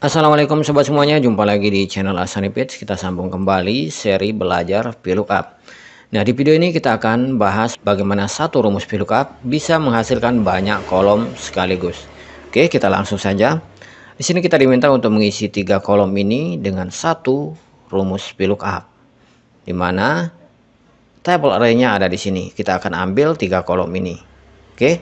Assalamualaikum sobat semuanya, jumpa lagi di channel Asani Kita sambung kembali seri belajar VLOOKUP. Nah, di video ini kita akan bahas bagaimana satu rumus VLOOKUP bisa menghasilkan banyak kolom sekaligus. Oke, kita langsung saja. Di sini kita diminta untuk mengisi tiga kolom ini dengan satu rumus VLOOKUP. Di mana table array-nya ada di sini. Kita akan ambil tiga kolom ini. Oke.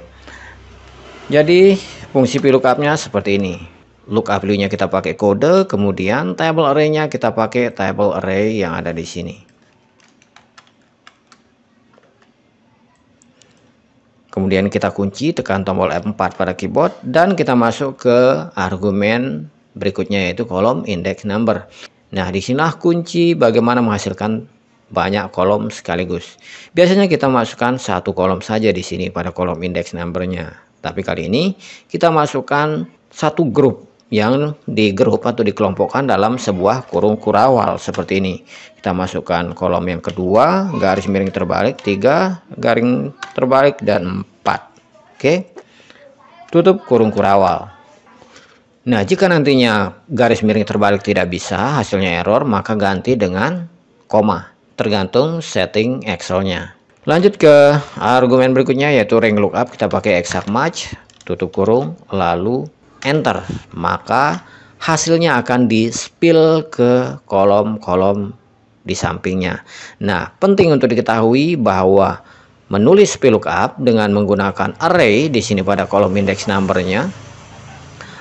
Jadi, fungsi VLOOKUP-nya seperti ini lookup view nya kita pakai kode, kemudian table array-nya kita pakai table array yang ada di sini. Kemudian kita kunci, tekan tombol F4 pada keyboard, dan kita masuk ke argumen berikutnya yaitu kolom index number. Nah, di disinilah kunci bagaimana menghasilkan banyak kolom sekaligus. Biasanya kita masukkan satu kolom saja di sini pada kolom index number-nya. Tapi kali ini kita masukkan satu grup yang di grup atau dikelompokkan dalam sebuah kurung kurawal seperti ini. Kita masukkan kolom yang kedua, garis miring terbalik, tiga garing terbalik, dan empat. Oke, tutup kurung kurawal. Nah, jika nantinya garis miring terbalik tidak bisa, hasilnya error, maka ganti dengan koma, tergantung setting Excelnya. Lanjut ke argumen berikutnya yaitu ring lookup, kita pakai exact match, tutup kurung, lalu enter, maka hasilnya akan di spill ke kolom-kolom di sampingnya. Nah, penting untuk diketahui bahwa menulis spill VLOOKUP dengan menggunakan array di sini pada kolom indeks numbernya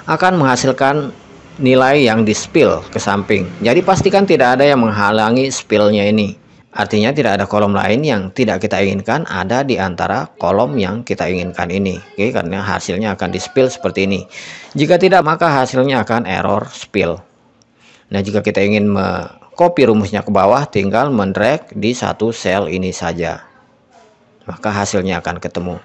akan menghasilkan nilai yang di spill ke samping. Jadi pastikan tidak ada yang menghalangi spillnya ini. Artinya tidak ada kolom lain yang tidak kita inginkan ada di antara kolom yang kita inginkan ini. Oke, karena hasilnya akan di spill seperti ini. Jika tidak maka hasilnya akan error spill. Nah, jika kita ingin copy rumusnya ke bawah tinggal mendrag di satu sel ini saja. Maka hasilnya akan ketemu.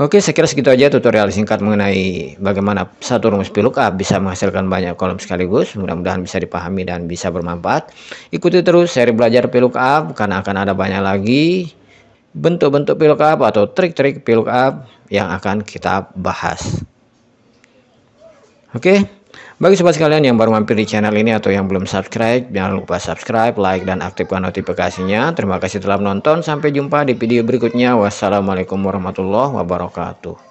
Oke, saya kira segitu aja tutorial singkat mengenai bagaimana satu rumus VLOOKUP bisa menghasilkan banyak kolom sekaligus. Mudah-mudahan bisa dipahami dan bisa bermanfaat. Ikuti terus seri belajar VLOOKUP karena akan ada banyak lagi bentuk-bentuk VLOOKUP atau trik-trik VLOOKUP yang akan kita bahas. Oke. Bagi sobat sekalian yang baru mampir di channel ini atau yang belum subscribe, jangan lupa subscribe, like, dan aktifkan notifikasinya. Terima kasih telah menonton. Sampai jumpa di video berikutnya. Wassalamualaikum warahmatullahi wabarakatuh.